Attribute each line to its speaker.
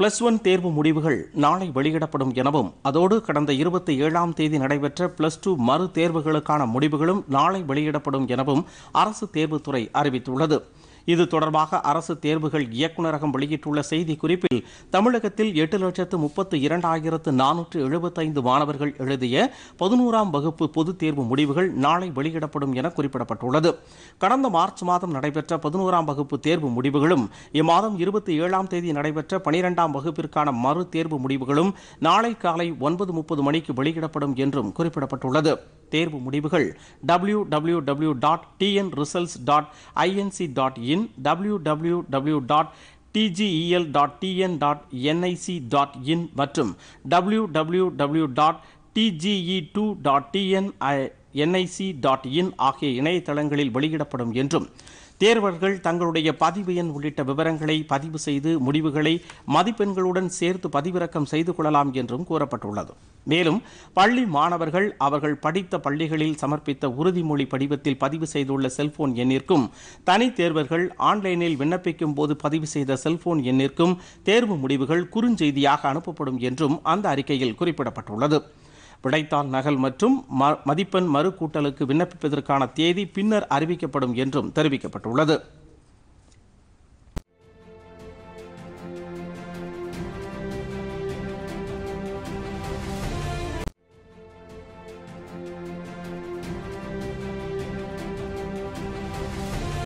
Speaker 1: plus one தேர்வு முடிவுகள் நாளை வெளியிடப்படும் எனவும் அதோடு கடந்த இருபத்தி ஏழாம் தேதி நடைபெற்ற பிளஸ் டூ மறு தேர்வுகளுக்கான முடிவுகளும் நாளை வெளியிடப்படும் எனவும் அரசு தேர்வுத்துறை அறிவித்துள்ளது இது தொடர்பாக அரசு தேர்வுகள் இயக்குநரகம் வெளியிட்டுள்ள செய்திக்குறிப்பில் தமிழகத்தில் எட்டு லட்சத்து முப்பத்து இரண்டாயிரத்து நானூற்று எழுபத்தைந்து மாணவர்கள் எழுதிய பதினோராம் வகுப்பு பொதுத் தேர்வு முடிவுகள் நாளை வெளியிடப்படும் என குறிப்பிடப்பட்டுள்ளது கடந்த மார்ச் மாதம் நடைபெற்ற பதினோராம் வகுப்பு தேர்வு முடிவுகளும் இம்மாதம் இருபத்தி ஏழாம் தேதி நடைபெற்ற பனிரெண்டாம் வகுப்பிற்கான மறு தேர்வு முடிவுகளும் நாளை காலை ஒன்பது முப்பது மணிக்கு வெளியிடப்படும் என்றும் குறிப்பிடப்பட்டுள்ளது தேர்வு முடிவுகள் W W W dot TN results dot INC dot in W W W dot DGEL dot TN dot NIC dot in மற்றும் W W W dot DGE two dot TN NIC dot in ஆகிய இணையதளங்களில் வெளியிடப்படும் என்றும் தேர்வர்கள் தங்களுடைய பதிவு எண் உள்ளிட்ட விவரங்களை பதிவு செய்து முடிவுகளை மதிப்பெண்களுடன் சேர்த்து பதிவிறக்கம் செய்து கொள்ளலாம் என்றும் கூறப்பட்டுள்ளது மேலும் பள்ளி மாணவர்கள் அவர்கள் படித்த பள்ளிகளில் சமர்ப்பித்த உறுதிமொழி படிவத்தில் பதிவு செய்துள்ள செல்போன் எண்ணிற்கும் தனித் தேர்வர்கள் ஆன்லைனில் விண்ணப்பிக்கும் போது பதிவு செய்த செல்போன் எண்ணிற்கும் தேர்வு முடிவுகள் குறுஞ்செய்தியாக அனுப்பப்படும் என்றும் அந்த அறிக்கையில் குறிப்பிடப்பட்டுள்ளது விடைத்தாள் நகல் மற்றும் மதிப்பெண் மறு கூட்டலுக்கு விண்ணப்பிப்பதற்கான தேதி பின்னர் அறிவிக்கப்படும் என்றும் தெரிவிக்கப்பட்டுள்ளது